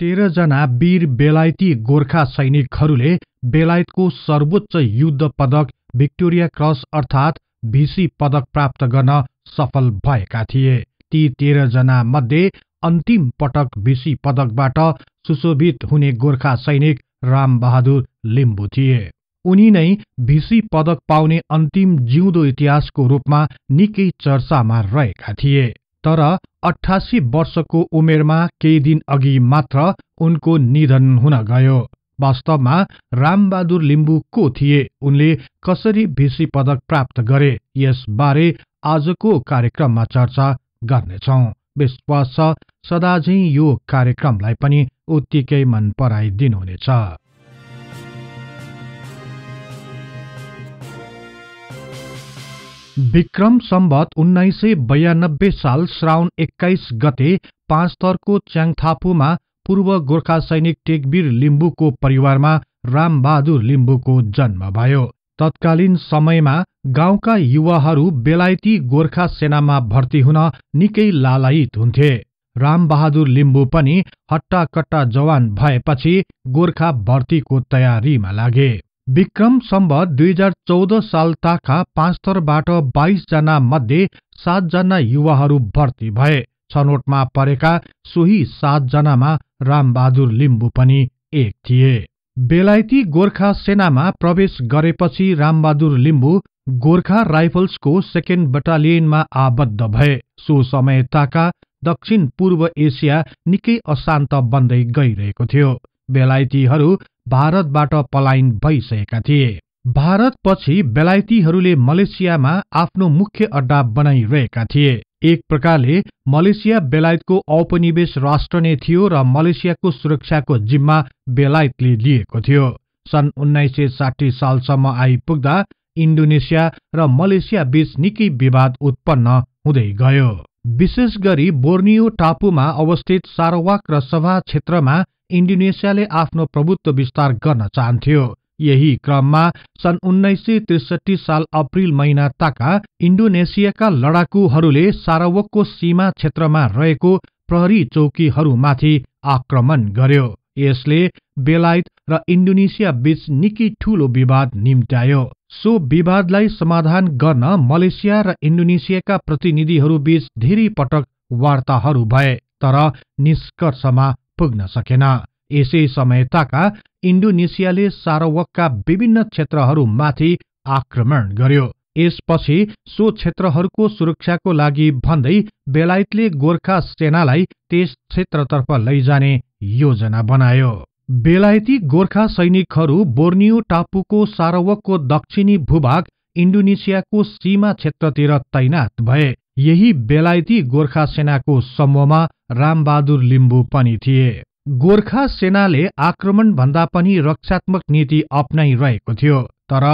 तेह्रजना वीर बेलायती गोर्खा सैनिकहरूले बेलायतको सर्वोच्च युद्ध पदक भिक्टोरिया क्रस अर्थात् भिसी पदक प्राप्त गर्न सफल भएका थिए ती तेह्रजना मध्ये अन्तिम पटक भिसी पदकबाट सुशोभित हुने गोर्खा सैनिक रामबहादुर लिम्बू थिए उनी नै भिसी पदक पाउने अन्तिम जिउँदो इतिहासको रूपमा निकै चर्चामा रहेका थिए तर अठासी वर्षको उमेरमा केही दिन अघि मात्र उनको निधन हुन गयो वास्तवमा रामबहादुर लिम्बू को थिए उनले कसरी भिसी पदक प्राप्त गरे यसबारे आजको कार्यक्रममा चर्चा गर्नेछौ विश्वास छ सदाझै यो कार्यक्रमलाई पनि उत्तिकै मन पराइदिनुहुनेछ विक्रम सम्बत उन्नाइस सय बयानब्बे साल श्रावण एक्काइस गते पाँचतरको च्याङथापुमा पूर्व गोर्खा सैनिक टेकबीर लिम्बूको परिवारमा रामबहादुर लिम्बूको जन्म भयो तत्कालीन समयमा गाउँका युवाहरू बेलायती गोर्खा सेनामा भर्ती हुन निकै लालायित हुन्थे रामबहादुर लिम्बू पनि हट्टाकट्टा जवान भएपछि गोर्खा भर्तीको तयारीमा लागे विक्रम सम्भ दुई हजार चौध साल ताका थरबाट बाइसजना मध्ये सातजना युवाहरू भर्ती भए छनौटमा परेका सोही सातजनामा रामबहादुर लिम्बू पनि एक थिए बेलायती गोर्खा सेनामा प्रवेश गरेपछि रामबहादुर लिम्बू गोर्खा राइफल्सको सेकेन्ड बटालियनमा आबद्ध भए सो समय ताका दक्षिण पूर्व एसिया निकै अशान्त बन्दै गइरहेको थियो बेलायतीहरू भारतबाट पलायन भइसकेका थिए भारतपछि बेलायतीहरूले मलेसियामा आफ्नो मुख्य अड्डा बनाइरहेका थिए एक प्रकारले मलेसिया बेलायतको औपनिवेश राष्ट्र नै थियो र मलेसियाको सुरक्षाको जिम्मा बेलायतले लिएको थियो सन् उन्नाइस सय साठी सालसम्म आइपुग्दा इन्डोनेसिया र मलेसिया बीच निकै विवाद उत्पन्न हुँदै गयो विशेष गरी बोर्नियो टापुमा अवस्थित सारवाक र सभा क्षेत्रमा इन्डोनेसियाले आफ्नो प्रभुत्व विस्तार गर्न चाहन्थ्यो यही क्रममा सन् उन्नाइस सय त्रिसठी साल अप्रिल महिना ताका इन्डोनेसियाका लडाकुहरूले सारावकको सीमा क्षेत्रमा रहेको प्रहरी चौकीहरूमाथि आक्रमण गर्यो यसले बेलायत र इन्डोनेसिया बीच निकै ठूलो विवाद निम्त्यायो सो विवादलाई समाधान गर्न मलेसिया र इन्डोनेसियाका प्रतिनिधिहरूबीच धेरै पटक वार्ताहरू भए तर निष्कर्षमा पुग्न सकेन यसै समय ताका इन्डोनेसियाले सारवकका विभिन्न क्षेत्रहरूमाथि आक्रमण गर्यो यसपछि सो क्षेत्रहरूको सुरक्षाको लागि भन्दै बेलायतले गोर्खा सेनालाई त्यस क्षेत्रतर्फ लैजाने योजना बनायो बेलायती गोर्खा सैनिकहरू बोर्नियो टापुको सारवकको दक्षिणी भूभाग इन्डोनेसियाको सीमा क्षेत्रतिर तैनात भए यही बेलायती गोर्खा सेनाको समूहमा रामबहादुर लिम्बू पनि थिए गोर्खा सेनाले आक्रमणभन्दा पनि रक्षात्मक नीति अप्नाइरहेको थियो तर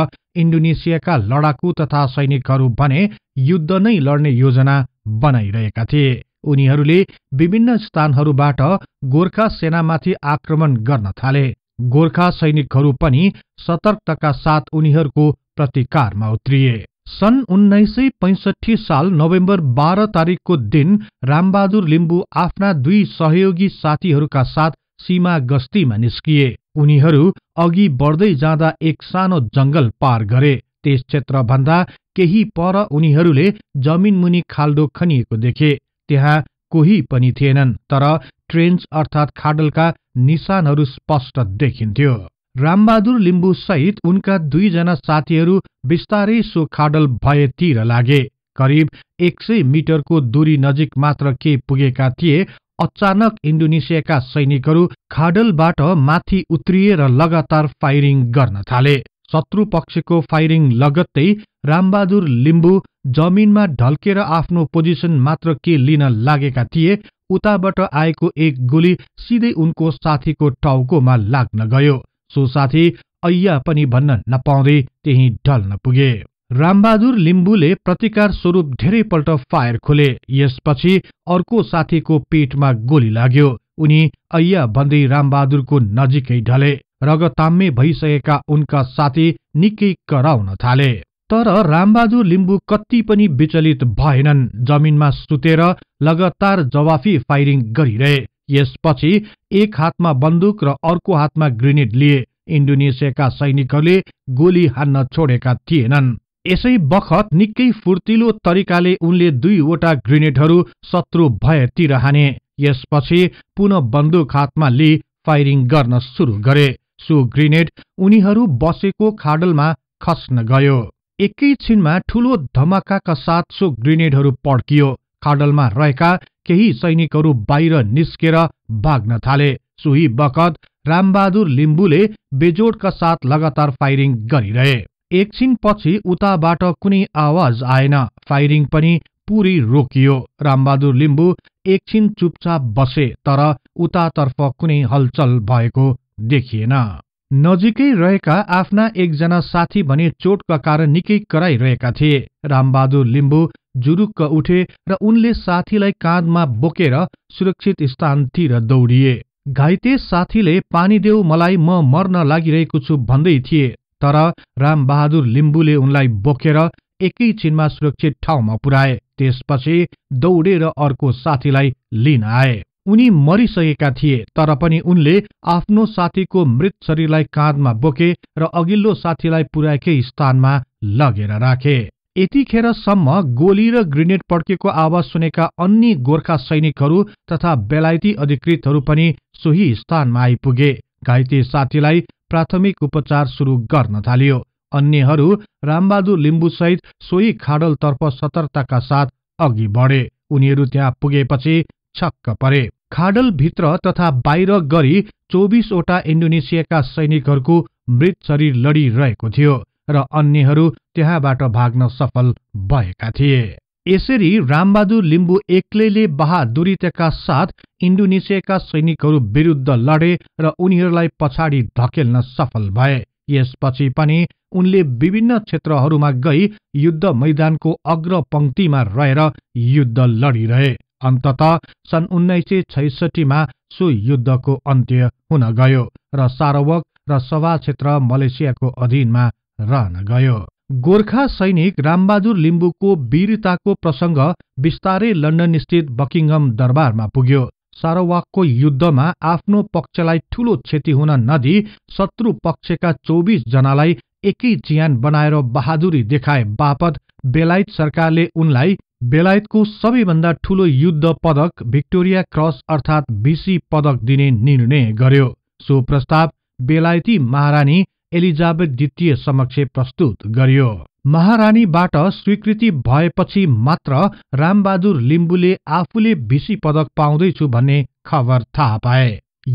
इन्डोनेसियाका लडाकु तथा सैनिकहरू भने युद्ध नै लड्ने योजना बनाइरहेका थिए उनीहरूले विभिन्न स्थानहरूबाट गोर्खा सेनामाथि आक्रमण गर्न थाले गोर्खा सैनिकहरू पनि सतर्कताका साथ उनीहरूको प्रतिकारमा उत्रिए सन् उन्नाइस सय पैसठी साल नोभेम्बर बाह्र तारिकको दिन रामबहादुर लिम्बू आफ्ना दुई सहयोगी साथीहरूका साथ सीमा गस्तीमा निस्किए उनीहरू अघि बढ्दै जाँदा एक सानो जंगल पार गरे त्यस क्षेत्रभन्दा केही पर उनीहरूले जमिनमुनि खाल्डो खनिएको देखे त्यहाँ कोही पनि थिएनन् तर ट्रेन्च अर्थात् खाडलका निशानहरू स्पष्ट देखिन्थ्यो रामबहादुर सहित उनका दुईजना साथीहरू बिस्तारै सो खाडल भएतिर लागे करिब एक सय मिटरको दूरी नजिक मात्र के पुगेका थिए अचानक इन्डोनेसियाका सैनिकहरू खाडलबाट माथि उत्रिएर लगातार फायरिङ गर्न थाले शत्रु पक्षको फायरिङ लगत्तै रामबहादुर लिम्बु जमिनमा ढल्केर आफ्नो पोजिसन मात्र के लिन लागेका थिए उताबाट आएको एक गोली सिधै उनको साथीको टाउकोमा लाग्न गयो सो साथी अय्या पनि भन्न नपाउँदै त्यही ढल्न पुगे रामबहादुर लिम्बुले प्रतिकार स्वरूप धेरैपल्ट फायर खोले यसपछि अर्को साथीको पेटमा गोली लाग्यो उनी अय्या भन्दै रामबहादुरको नजिकै ढले रगताम्मे भइसकेका उनका साथी निकै कराउन थाले तर रामबहादुर लिम्बु कति पनि विचलित भएनन् जमिनमा सुतेर लगातार जवाफी फायरिङ गरिरहे यसपछि एक हातमा बन्दुक र अर्को हातमा ग्रेनेड लिए इन्डोनेसियाका सैनिकहरूले गोली हान्न छोडेका थिएनन् यसै बखत निकै फुर्तिलो तरिकाले उनले दुईवटा ग्रेनेडहरू शत्रु भएतिर हाने यसपछि पुनः बन्दुक हातमा लिई फायरिङ गर्न सुरु गरे सो ग्रेनेड उनीहरू बसेको खाडलमा खस्न गयो एकैछिनमा ठूलो धमाकाका साथ सो ग्रेनेडहरू पड्कियो खाडलमा रहेका केही सैनिकहरू बाहिर निस्केर भाग्न थाले सोही बखत रामबहादुर लिम्बुले बेजोडका साथ लगातार फायरिङ गरिरहे एकछिनपछि उताबाट कुनै आवाज आएन फायरिङ पनि पूरी रोकियो रामबहादुर लिम्बु एकछिन चुपचाप बसे तर उतातर्फ कुनै हलचल भएको देखिएन नजिकै रहेका आफ्ना एकजना साथी भने चोटका कारण निकै कराइरहेका थिए रामबहादुर लिम्बु जुरुक्क उठे र उनले साथीलाई काँधमा बोकेर सुरक्षित स्थानतिर दौडिए घाइते साथीले पानी देऊ मलाई म मर्न लागिरहेको छु भन्दै थिए तर रामबहादुर लिम्बुले उनलाई बोकेर एकैछिनमा सुरक्षित ठाउँमा पुर्याए त्यसपछि दौडेर अर्को साथीलाई लिन आए उनी मरिसकेका थिए तर पनि उनले आफ्नो साथीको मृत शरीरलाई काँधमा बोके र अघिल्लो साथीलाई पुर्याएकै स्थानमा लगेर राखे यतिखेरसम्म गोली र ग्रेनेड पड्केको आवाज सुनेका अन्य गोर्खा सैनिकहरू तथा बेलायती अधिकृतहरू पनि सोही स्थानमा आइपुगे घाइते साथीलाई प्राथमिक उपचार सुरु गर्न थालियो अन्यहरू रामबहादुर लिम्बूसहित सोही खाडलतर्फ सतर्कताका साथ अघि बढे उनीहरू त्यहाँ पुगेपछि छक्क परे खाडलभित्र तथा बाहिर गरी चौबिसवटा इन्डोनेसियाका सैनिकहरूको मृत शरीर लडिरहेको थियो र अन्यहरू त्यहाँबाट भाग्न सफल भएका थिए यसरी रामबहादुर लिम्बू एक्लैले बहादुरिताका साथ इन्डोनेसियाका सैनिकहरू विरुद्ध लडे र उनीहरूलाई पछाडि धकेल्न सफल भए यसपछि पनि उनले विभिन्न क्षेत्रहरूमा गई युद्ध मैदानको अग्रपङ्क्तिमा रहेर युद्ध लडिरहे अन्तत सन् उन्नाइस सय छैसठीमा सो युद्धको अन्त्य हुन गयो र सारवक र सभा क्षेत्र मलेसियाको अधीनमा रहन गयो गोर्खा सैनिक रामबहादुर लिम्बूको वीरताको प्रसङ्ग बिस्तारै लन्डनस्थित बकिङम दरबारमा पुग्यो सारवाकको युद्धमा आफ्नो पक्षलाई ठूलो क्षति हुन नदी शत्रु पक्षका चौबिस जनालाई एकै चियान बनाएर बहादुरी देखाए बापत बेलायत सरकारले उनलाई बेलायतको सबैभन्दा ठूलो युद्ध पदक भिक्टोरिया क्रस अर्थात् बिसी पदक दिने निर्णय गर्यो सो प्रस्ताव बेलायती महारानी एलिजाबेथ द्वितीय समक्ष प्रस्तुत गरियो महारानीबाट स्वीकृति भएपछि मात्र रामबहादुर लिम्बुले आफूले भिसी पदक पाउँदैछु भन्ने खबर थाहा पाए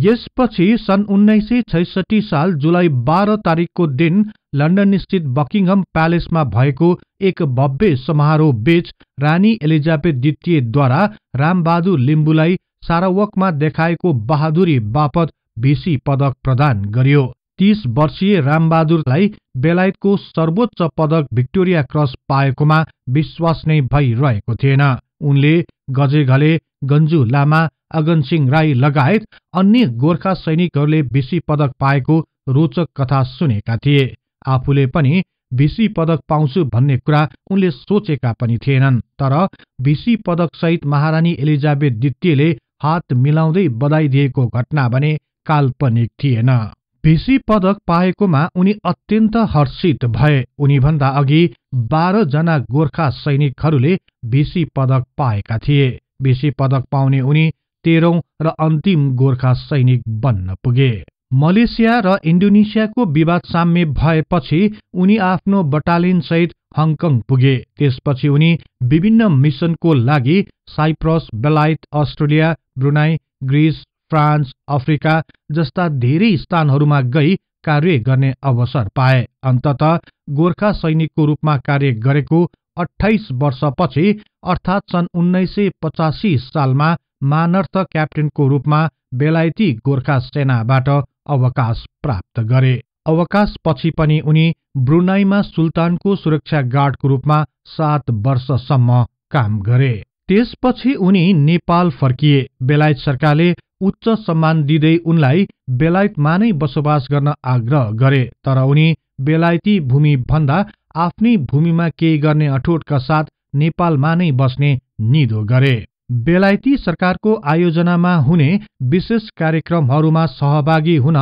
यसपछि सन् उन्नाइस सय छैसठी साल जुलाई बाह्र तारिकको दिन लन्डनस्थित बकिङहम प्यालेसमा भएको एक भव्य समारोह बीच रानी एलिजाबेथ द्वितीयद्वारा रामबहादुर लिम्बुलाई सारावकमा देखाएको बहादुरी बापत भिसी पदक प्रदान गरियो तीस वर्षीय रामबहादुरलाई बेलायतको सर्वोच्च पदक भिक्टोरिया क्रस पाएकोमा विश्वास नै भइरहेको थिएन उनले गजेघले गन्जु लामा अगनसिंह राई लगायत अन्य गोर्खा सैनिकहरूले बिसी पदक पाएको रोचक कथा सुनेका थिए आफूले पनि बिसी पदक पाउँछु भन्ने कुरा उनले सोचेका पनि थिएनन् तर बिसी पदकसहित महारानी एलिजाबेथ द्वितीयले हात मिलाउँदै बधाई दिएको घटना भने काल्पनिक थिएन भिसी पदक पाएकोमा उनी अत्यन्त हर्षित भए उनीभन्दा अघि बाह्रजना गोर्खा सैनिकहरूले भिसी पदक पाएका थिए भिसी पदक पाउने उनी तेह्रौं र अन्तिम गोर्खा सैनिक बन्न पुगे मलेसिया र इन्डोनेसियाको विवाद साम्य भएपछि उनी आफ्नो बटालियनसहित हङकङ पुगे त्यसपछि उनी विभिन्न मिसनको लागि साइप्रस बेलायत Australia Brunei Greece France Africa जस्ता धेरै स्थानहरूमा गई कार्य गर्ने अवसर पाए अन्तत गोर्खा सैनिकको रूपमा कार्य गरेको अठाइस वर्षपछि अर्थात् सन् उन्नाइस सय पचासी सालमा मानर्थ क्याप्टेनको रूपमा बेलायती गोर्खा सेनाबाट अवकाश प्राप्त गरे अवकाशपछि पनि उनी ब्रुनाईमा सुल्तानको सुरक्षा गार्डको रूपमा सात वर्षसम्म काम गरे त्यसपछि उनी नेपाल फर्किए बेलायत सरकारले उच्च सम्मान दिँदै उनलाई बेलायतमा नै बसोबास गर्न आग्रह गरे तर उनी बेलायती भूमि भन्दा आफ्नै भूमिमा केही गर्ने अठोटका साथ नेपालमा नै बस्ने निधो गरे बेलायती सरकारको आयोजनामा हुने विशेष कार्यक्रमहरूमा सहभागी हुन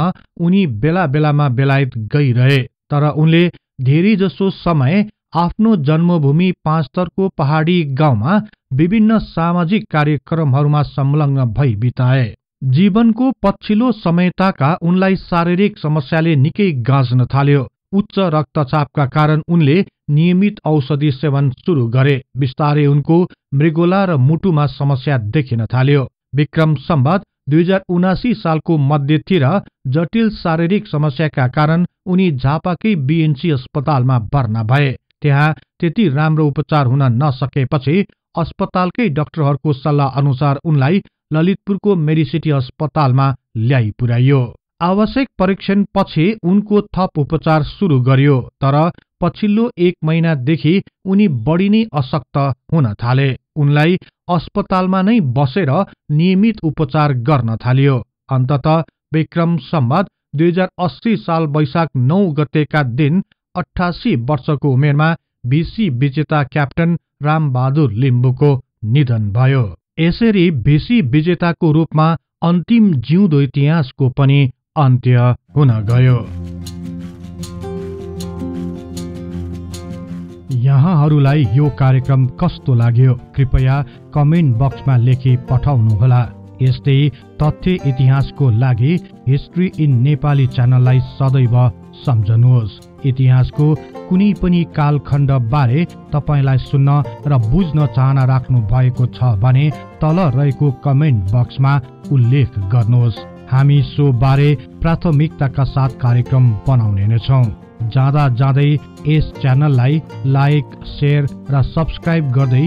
उनी बेला बेलामा बेलायत गइरहे तर उनले धेरै जसो समय आफ्नो जन्मभूमि पाँचतरको पहाडी गाउँमा विभिन्न सामाजिक कार्यक्रमहरूमा संलग्न भई बिताए जीवनको पछिल्लो समयताका उनलाई शारीरिक समस्याले निकै गाँच्न थाल्यो उच्च रक्तचापका कारण उनले नियमित औषधि सेवन सुरु गरे बिस्तारै उनको मृगोला र मुटुमा समस्या देखिन थाल्यो विक्रम सम्वाद दुई हजार उनासी सालको मध्यतिर जटिल शारीरिक समस्याका कारण उनी झापाकै बिएनसी अस्पतालमा भर्ना भए त्यहाँ त्यति राम्रो उपचार हुन नसकेपछि अस्पतालकै डाक्टरहरूको सल्लाह अनुसार उनलाई ललितपुरको मेडिसिटी अस्पतालमा ल्याइ पुर्याइयो आवश्यक परीक्षणपछि उनको थप उपचार सुरु गरियो तर पछिल्लो एक महिनादेखि उनी बढी नै अशक्त हुन थाले उनलाई अस्पतालमा नै बसेर नियमित उपचार गर्न थालियो अन्तत विक्रम सम्बत दुई हजार अस्सी साल वैशाख नौ गतेका दिन अठासी वर्षको उमेरमा भिसी विजेता क्याप्टन रामबहादुर लिम्बुको निधन भयो यसरी भिसी विजेताको रूपमा अन्तिम जिउँदो इतिहासको पनि अन्त्य हुन गयो यहाँहरूलाई यो कार्यक्रम कस्तो लाग्यो कृपया कमेन्ट बक्समा लेखी पठाउनुहोला यस्तै तथ्य इतिहासको लागि हिस्ट्री इन नेपाली च्यानललाई सदैव सम्झनुहोस् इतिहासको कुनै पनि बारे तपाईँलाई सुन्न र बुझ्न चाहना राख्नु भएको छ भने तल रहेको कमेन्ट बक्समा उल्लेख गर्नुहोस् हामी सो बारे प्राथमिकताका साथ कार्यक्रम बनाउने नै छौँ जाँदा जाँदै यस च्यानललाई लाइक सेयर र सब्सक्राइब गर्दै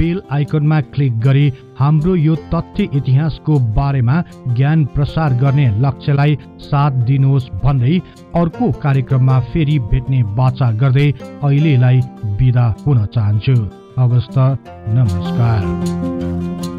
बेल आइकनमा क्लिक गरी हाम्रो यो तथ्य इतिहासको बारेमा ज्ञान प्रसार गर्ने लक्ष्यलाई साथ दिनुहोस् भन्दै अर्को कार्यक्रममा फेरि भेट्ने बाचा गर्दै अहिलेलाई बिदा हुन चाहन्छु हवस् नमस्कार